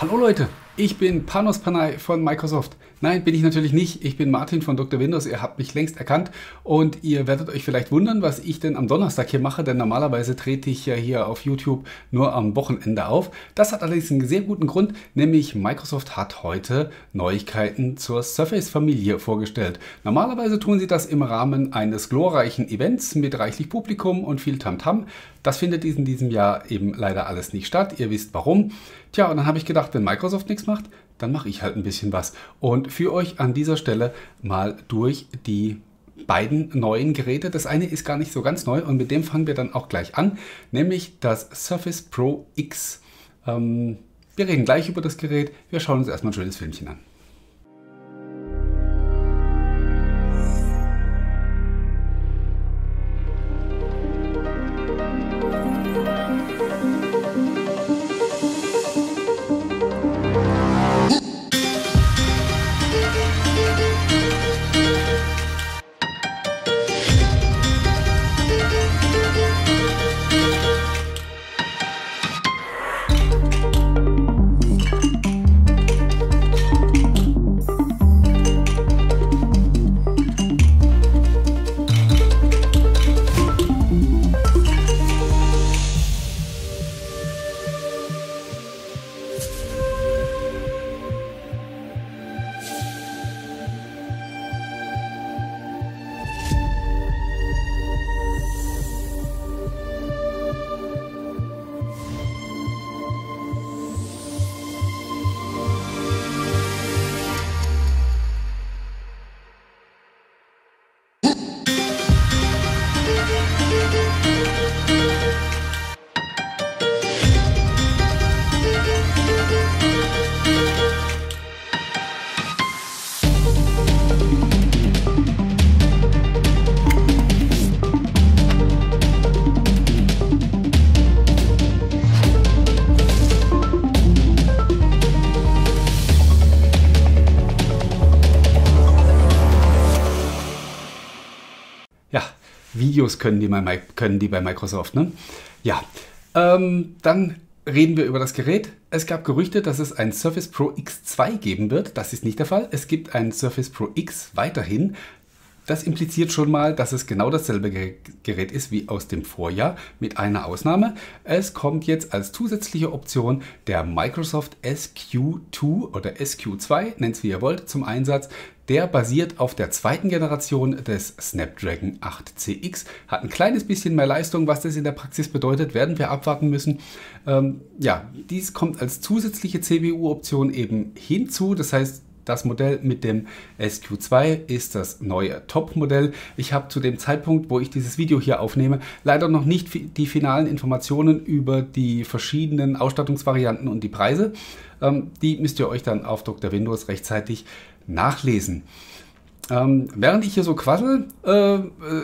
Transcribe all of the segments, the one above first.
Hallo Leute, ich bin Panos Panay von Microsoft. Nein, bin ich natürlich nicht. Ich bin Martin von Dr. Windows. Ihr habt mich längst erkannt und ihr werdet euch vielleicht wundern, was ich denn am Donnerstag hier mache, denn normalerweise trete ich ja hier auf YouTube nur am Wochenende auf. Das hat allerdings einen sehr guten Grund, nämlich Microsoft hat heute Neuigkeiten zur Surface-Familie vorgestellt. Normalerweise tun sie das im Rahmen eines glorreichen Events mit reichlich Publikum und viel Tamtam. -Tam. Das findet in diesem Jahr eben leider alles nicht statt. Ihr wisst warum. Tja, und dann habe ich gedacht, wenn Microsoft nichts macht, macht, dann mache ich halt ein bisschen was. Und für euch an dieser Stelle mal durch die beiden neuen Geräte. Das eine ist gar nicht so ganz neu und mit dem fangen wir dann auch gleich an, nämlich das Surface Pro X. Ähm, wir reden gleich über das Gerät. Wir schauen uns erstmal ein schönes Filmchen an. Videos können die, mal, können die bei Microsoft, ne? Ja, ähm, dann reden wir über das Gerät. Es gab Gerüchte, dass es ein Surface Pro X2 geben wird. Das ist nicht der Fall. Es gibt ein Surface Pro X weiterhin. Das impliziert schon mal, dass es genau dasselbe Gerät ist wie aus dem Vorjahr, mit einer Ausnahme. Es kommt jetzt als zusätzliche Option der Microsoft SQ2 oder SQ2, nennt es wie ihr wollt, zum Einsatz. Der basiert auf der zweiten Generation des Snapdragon 8CX, hat ein kleines bisschen mehr Leistung. Was das in der Praxis bedeutet, werden wir abwarten müssen. Ähm, ja, dies kommt als zusätzliche CPU-Option eben hinzu. Das heißt, das Modell mit dem SQ2 ist das neue Top-Modell. Ich habe zu dem Zeitpunkt, wo ich dieses Video hier aufnehme, leider noch nicht die finalen Informationen über die verschiedenen Ausstattungsvarianten und die Preise. Ähm, die müsst ihr euch dann auf Dr. Windows rechtzeitig nachlesen. Ähm, während ich hier so quassel, äh,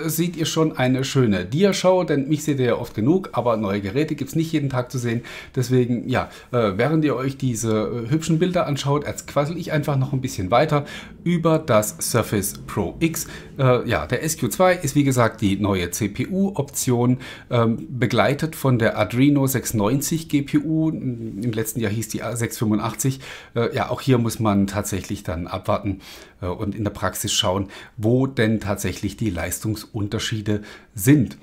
seht ihr schon eine schöne Diashow, denn mich seht ihr ja oft genug, aber neue Geräte gibt es nicht jeden Tag zu sehen. Deswegen, ja, äh, während ihr euch diese äh, hübschen Bilder anschaut, als quassel ich einfach noch ein bisschen weiter über das Surface Pro X. Äh, ja, der SQ2 ist wie gesagt die neue CPU-Option, ähm, begleitet von der Adreno 690 GPU. Im letzten Jahr hieß die 685. Äh, ja, auch hier muss man tatsächlich dann abwarten, äh, und in der Praxis schauen, wo denn tatsächlich die Leistungsunterschiede sind.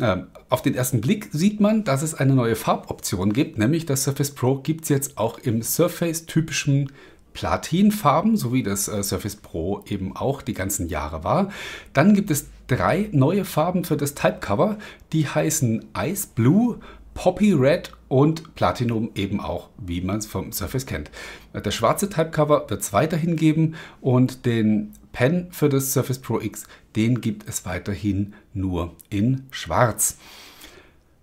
Ähm, auf den ersten Blick sieht man, dass es eine neue Farboption gibt, nämlich das Surface Pro gibt es jetzt auch im Surface-typischen Platinfarben, so wie das äh, Surface Pro eben auch die ganzen Jahre war. Dann gibt es drei neue Farben für das Typecover, die heißen Ice Blue, Poppy Red und Platinum eben auch, wie man es vom Surface kennt. Der schwarze Typecover wird es weiterhin geben und den Pen für das Surface Pro X, den gibt es weiterhin nur in schwarz.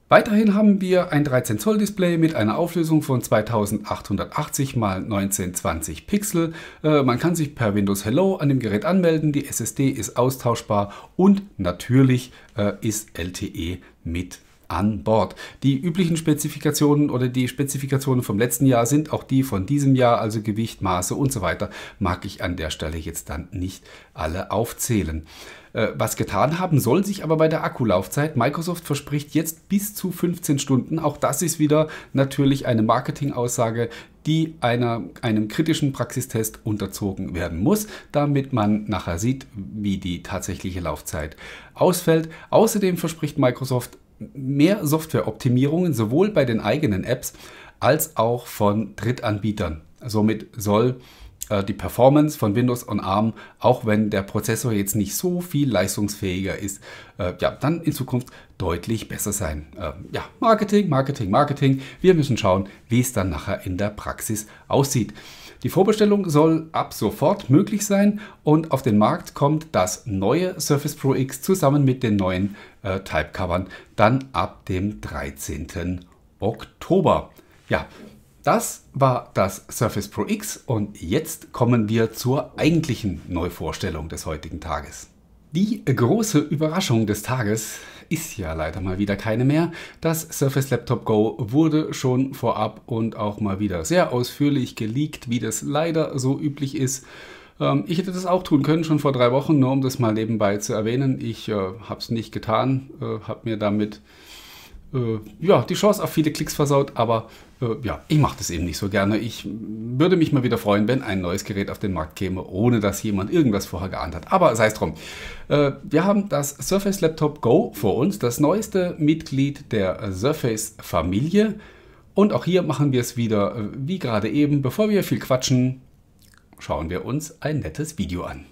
Weiterhin haben wir ein 13 Zoll Display mit einer Auflösung von 2880 x 1920 Pixel. Äh, man kann sich per Windows Hello an dem Gerät anmelden, die SSD ist austauschbar und natürlich äh, ist LTE mit an Bord. Die üblichen Spezifikationen oder die Spezifikationen vom letzten Jahr sind auch die von diesem Jahr, also Gewicht, Maße und so weiter, mag ich an der Stelle jetzt dann nicht alle aufzählen. Äh, was getan haben soll sich aber bei der Akkulaufzeit. Microsoft verspricht jetzt bis zu 15 Stunden. Auch das ist wieder natürlich eine Marketingaussage, die einer, einem kritischen Praxistest unterzogen werden muss, damit man nachher sieht, wie die tatsächliche Laufzeit ausfällt. Außerdem verspricht Microsoft mehr Softwareoptimierungen sowohl bei den eigenen Apps als auch von Drittanbietern. Somit soll äh, die Performance von Windows on ARM, auch wenn der Prozessor jetzt nicht so viel leistungsfähiger ist, äh, ja, dann in Zukunft deutlich besser sein. Äh, ja, Marketing, Marketing, Marketing. Wir müssen schauen, wie es dann nachher in der Praxis aussieht. Die Vorbestellung soll ab sofort möglich sein und auf den Markt kommt das neue Surface Pro X zusammen mit den neuen äh, Typecovern dann ab dem 13. Oktober. Ja, das war das Surface Pro X und jetzt kommen wir zur eigentlichen Neuvorstellung des heutigen Tages. Die große Überraschung des Tages ist ja leider mal wieder keine mehr. Das Surface Laptop Go wurde schon vorab und auch mal wieder sehr ausführlich geleakt, wie das leider so üblich ist ähm, ich hätte das auch tun können, schon vor drei Wochen, nur um das mal nebenbei zu erwähnen. Ich äh, habe es nicht getan, äh, habe mir damit äh, ja, die Chance auf viele Klicks versaut, aber äh, ja, ich mache das eben nicht so gerne. Ich würde mich mal wieder freuen, wenn ein neues Gerät auf den Markt käme, ohne dass jemand irgendwas vorher geahnt hat. Aber sei es drum. Äh, wir haben das Surface Laptop Go vor uns, das neueste Mitglied der Surface-Familie. Und auch hier machen wir es wieder äh, wie gerade eben. Bevor wir viel quatschen, schauen wir uns ein nettes Video an.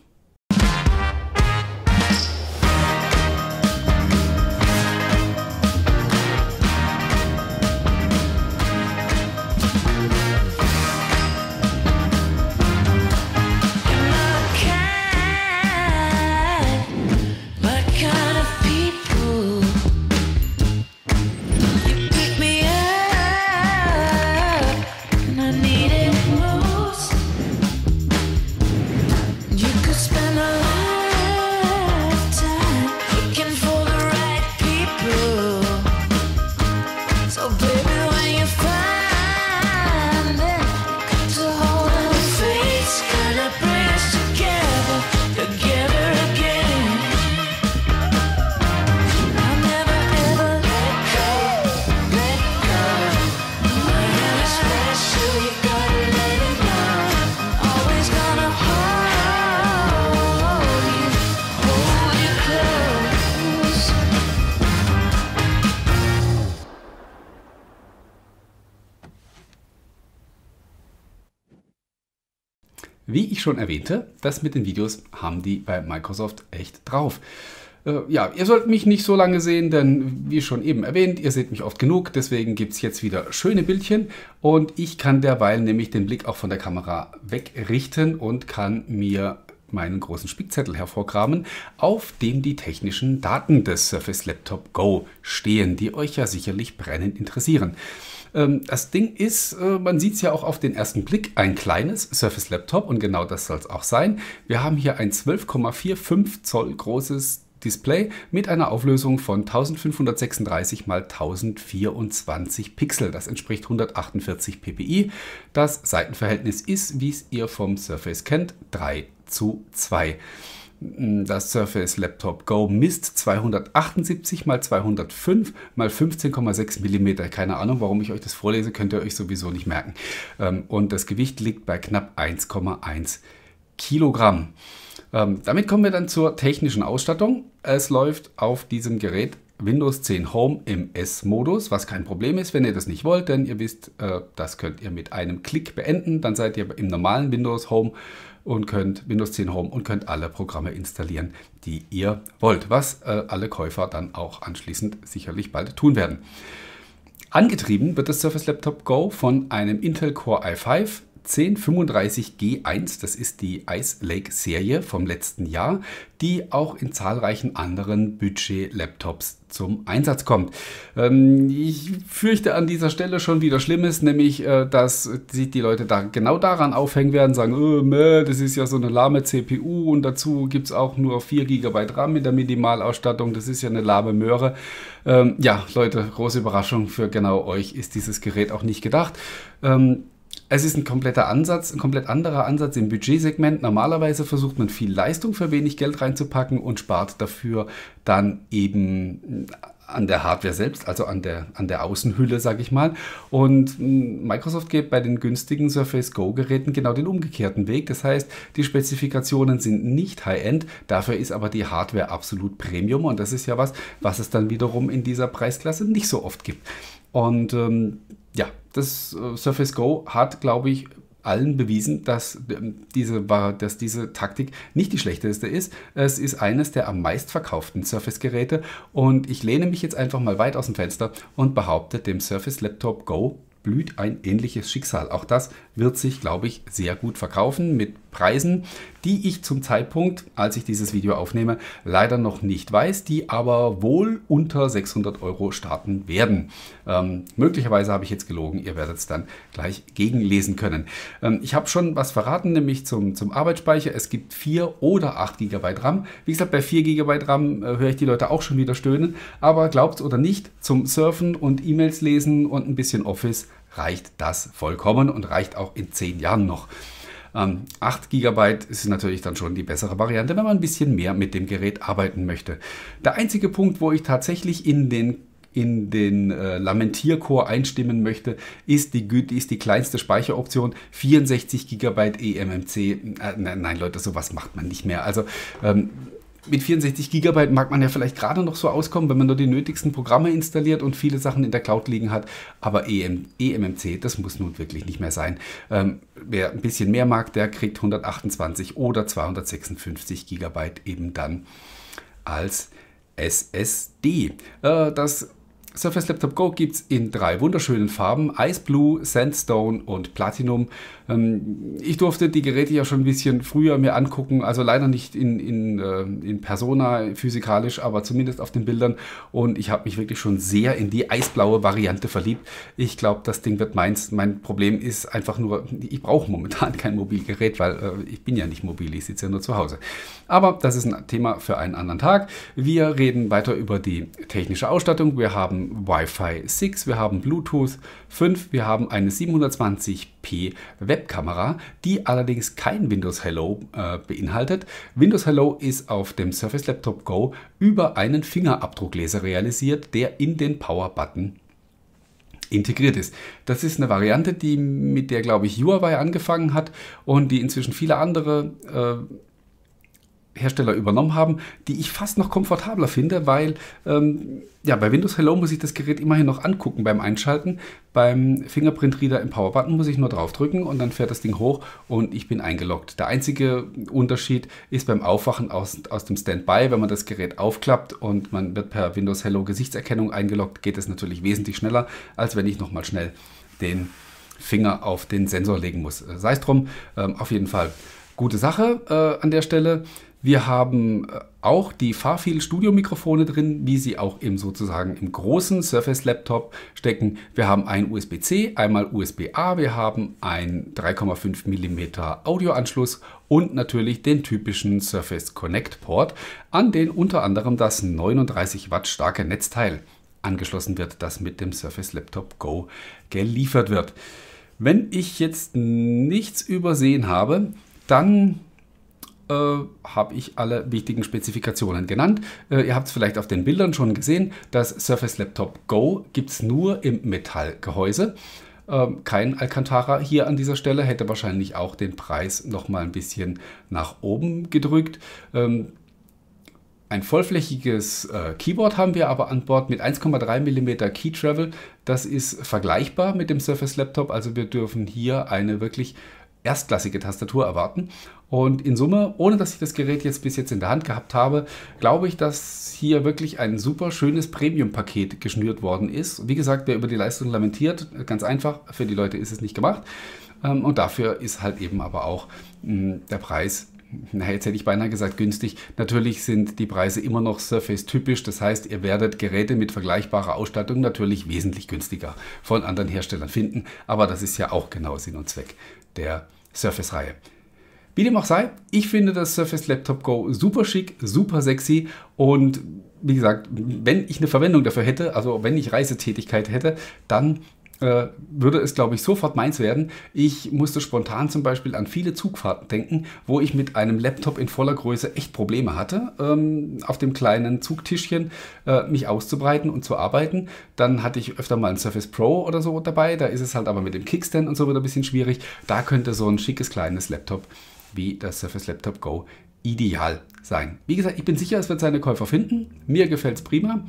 schon erwähnte, das mit den Videos haben die bei Microsoft echt drauf. Äh, ja, ihr sollt mich nicht so lange sehen, denn wie schon eben erwähnt, ihr seht mich oft genug, deswegen gibt es jetzt wieder schöne Bildchen und ich kann derweil nämlich den Blick auch von der Kamera wegrichten und kann mir meinen großen Spickzettel hervorkramen, auf dem die technischen Daten des Surface Laptop Go stehen, die euch ja sicherlich brennend interessieren. Ähm, das Ding ist, äh, man sieht es ja auch auf den ersten Blick, ein kleines Surface Laptop und genau das soll es auch sein. Wir haben hier ein 12,45 Zoll großes Display mit einer Auflösung von 1536 x 1024 Pixel. Das entspricht 148 ppi. Das Seitenverhältnis ist, wie es ihr vom Surface kennt, 3 zu 2. Das Surface Laptop Go misst 278 x 205 mal 15,6 mm. Keine Ahnung, warum ich euch das vorlese, könnt ihr euch sowieso nicht merken. Ähm, und das Gewicht liegt bei knapp 1,1 Kilogramm. Ähm, damit kommen wir dann zur technischen Ausstattung. Es läuft auf diesem Gerät Windows 10 Home im S-Modus, was kein Problem ist, wenn ihr das nicht wollt, denn ihr wisst, äh, das könnt ihr mit einem Klick beenden. Dann seid ihr im normalen Windows Home und könnt Windows 10 Home und könnt alle Programme installieren, die ihr wollt, was äh, alle Käufer dann auch anschließend sicherlich bald tun werden. Angetrieben wird das Surface Laptop Go von einem Intel Core i5 1035G1. Das ist die Ice Lake Serie vom letzten Jahr, die auch in zahlreichen anderen Budget-Laptops zum Einsatz kommt. Ähm, ich fürchte an dieser Stelle schon wieder Schlimmes, nämlich, äh, dass sich die Leute da genau daran aufhängen werden, sagen, oh, meh, das ist ja so eine lahme CPU und dazu gibt es auch nur 4 GB RAM mit der Minimalausstattung, das ist ja eine lahme Möhre. Ähm, ja, Leute, große Überraschung für genau euch ist dieses Gerät auch nicht gedacht. Ähm, es ist ein kompletter Ansatz, ein komplett anderer Ansatz im Budgetsegment. Normalerweise versucht man viel Leistung für wenig Geld reinzupacken und spart dafür dann eben an der Hardware selbst, also an der, an der Außenhülle, sage ich mal. Und hm, Microsoft geht bei den günstigen Surface Go-Geräten genau den umgekehrten Weg. Das heißt, die Spezifikationen sind nicht High-End, dafür ist aber die Hardware absolut Premium und das ist ja was, was es dann wiederum in dieser Preisklasse nicht so oft gibt. Und ähm, ja, das äh, Surface Go hat, glaube ich, allen bewiesen, dass ähm, diese, dass diese Taktik nicht die schlechteste ist. Es ist eines der am meistverkauften Surface-Geräte und ich lehne mich jetzt einfach mal weit aus dem Fenster und behaupte, dem Surface Laptop Go blüht ein ähnliches Schicksal. Auch das wird sich, glaube ich, sehr gut verkaufen mit Preisen, die ich zum Zeitpunkt, als ich dieses Video aufnehme, leider noch nicht weiß, die aber wohl unter 600 Euro starten werden. Ähm, möglicherweise habe ich jetzt gelogen, ihr werdet es dann gleich gegenlesen können. Ähm, ich habe schon was verraten, nämlich zum, zum Arbeitsspeicher. Es gibt 4 oder 8 GB RAM. Wie gesagt, bei 4 GB RAM äh, höre ich die Leute auch schon wieder stöhnen, aber glaubt oder nicht, zum Surfen und E-Mails lesen und ein bisschen Office reicht das vollkommen und reicht auch in 10 Jahren noch. Ähm, 8 GB ist natürlich dann schon die bessere Variante, wenn man ein bisschen mehr mit dem Gerät arbeiten möchte. Der einzige Punkt, wo ich tatsächlich in den in den äh, Lamentierchor einstimmen möchte, ist die, ist die kleinste Speicheroption 64 GB eMMC. Äh, nein, nein, Leute, sowas macht man nicht mehr. Also ähm, mit 64 GB mag man ja vielleicht gerade noch so auskommen, wenn man nur die nötigsten Programme installiert und viele Sachen in der Cloud liegen hat. Aber EM, EMMC, das muss nun wirklich nicht mehr sein. Ähm, wer ein bisschen mehr mag, der kriegt 128 oder 256 GB eben dann als SSD. Äh, das Surface Laptop Go gibt es in drei wunderschönen Farben, Ice Blue, Sandstone und Platinum. Ähm, ich durfte die Geräte ja schon ein bisschen früher mir angucken, also leider nicht in, in, äh, in Persona physikalisch, aber zumindest auf den Bildern. Und ich habe mich wirklich schon sehr in die eisblaue Variante verliebt. Ich glaube, das Ding wird meins. Mein Problem ist einfach nur, ich brauche momentan kein Mobilgerät, weil äh, ich bin ja nicht mobil, ich sitze ja nur zu Hause. Aber das ist ein Thema für einen anderen Tag. Wir reden weiter über die technische Ausstattung. Wir haben Wi-Fi 6, wir haben Bluetooth 5, wir haben eine 720p Webkamera, die allerdings kein Windows Hello äh, beinhaltet. Windows Hello ist auf dem Surface Laptop Go über einen Fingerabdruckleser realisiert, der in den Power-Button integriert ist. Das ist eine Variante, die mit der, glaube ich, Huawei angefangen hat und die inzwischen viele andere äh, Hersteller übernommen haben, die ich fast noch komfortabler finde, weil ähm, ja, bei Windows Hello muss ich das Gerät immerhin noch angucken beim Einschalten. Beim Fingerprint Reader im Power Button muss ich nur draufdrücken und dann fährt das Ding hoch und ich bin eingeloggt. Der einzige Unterschied ist beim Aufwachen aus, aus dem Standby, wenn man das Gerät aufklappt und man wird per Windows Hello Gesichtserkennung eingeloggt, geht es natürlich wesentlich schneller, als wenn ich nochmal schnell den Finger auf den Sensor legen muss. Äh, Sei es drum, ähm, auf jeden Fall gute Sache äh, an der Stelle. Wir haben äh, auch die Farfield Studio Mikrofone drin, wie sie auch im sozusagen im großen Surface Laptop stecken. Wir haben ein USB-C, einmal USB-A, wir haben einen 3,5 mm Audioanschluss und natürlich den typischen Surface Connect Port, an den unter anderem das 39 Watt starke Netzteil angeschlossen wird, das mit dem Surface Laptop Go geliefert wird. Wenn ich jetzt nichts übersehen habe, dann äh, habe ich alle wichtigen Spezifikationen genannt. Äh, ihr habt es vielleicht auf den Bildern schon gesehen, das Surface Laptop Go gibt es nur im Metallgehäuse. Ähm, kein Alcantara hier an dieser Stelle, hätte wahrscheinlich auch den Preis noch mal ein bisschen nach oben gedrückt. Ähm, ein vollflächiges äh, Keyboard haben wir aber an Bord mit 1,3 mm Key Travel. Das ist vergleichbar mit dem Surface Laptop, also wir dürfen hier eine wirklich erstklassige Tastatur erwarten. Und in Summe, ohne dass ich das Gerät jetzt bis jetzt in der Hand gehabt habe, glaube ich, dass hier wirklich ein super schönes Premium-Paket geschnürt worden ist. Wie gesagt, wer über die Leistung lamentiert, ganz einfach, für die Leute ist es nicht gemacht. Ähm, und dafür ist halt eben aber auch hm, der Preis na, jetzt hätte ich beinahe gesagt günstig. Natürlich sind die Preise immer noch Surface-typisch. Das heißt, ihr werdet Geräte mit vergleichbarer Ausstattung natürlich wesentlich günstiger von anderen Herstellern finden. Aber das ist ja auch genau Sinn und Zweck der Surface-Reihe. Wie dem auch sei, ich finde das Surface Laptop Go super schick, super sexy und wie gesagt, wenn ich eine Verwendung dafür hätte, also wenn ich Reisetätigkeit hätte, dann äh, würde es, glaube ich, sofort meins werden. Ich musste spontan zum Beispiel an viele Zugfahrten denken, wo ich mit einem Laptop in voller Größe echt Probleme hatte, ähm, auf dem kleinen Zugtischchen äh, mich auszubreiten und zu arbeiten. Dann hatte ich öfter mal ein Surface Pro oder so dabei. Da ist es halt aber mit dem Kickstand und so wieder ein bisschen schwierig. Da könnte so ein schickes kleines Laptop wie das Surface Laptop Go ideal sein. Wie gesagt, ich bin sicher, es wird seine Käufer finden. Mir gefällt es prima.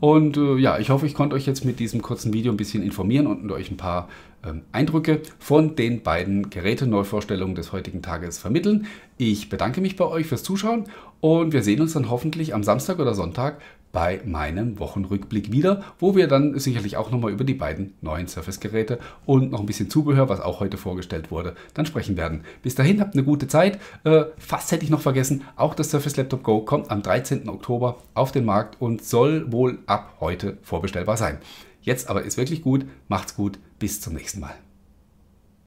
Und äh, ja, ich hoffe, ich konnte euch jetzt mit diesem kurzen Video ein bisschen informieren und euch ein paar ähm, Eindrücke von den beiden Geräteneuvorstellungen des heutigen Tages vermitteln. Ich bedanke mich bei euch fürs Zuschauen und wir sehen uns dann hoffentlich am Samstag oder Sonntag bei meinem Wochenrückblick wieder, wo wir dann sicherlich auch nochmal über die beiden neuen Surface-Geräte und noch ein bisschen Zubehör, was auch heute vorgestellt wurde, dann sprechen werden. Bis dahin habt eine gute Zeit. Äh, fast hätte ich noch vergessen, auch das Surface Laptop Go kommt am 13. Oktober auf den Markt und soll wohl ab heute vorbestellbar sein. Jetzt aber ist wirklich gut. Macht's gut. Bis zum nächsten Mal.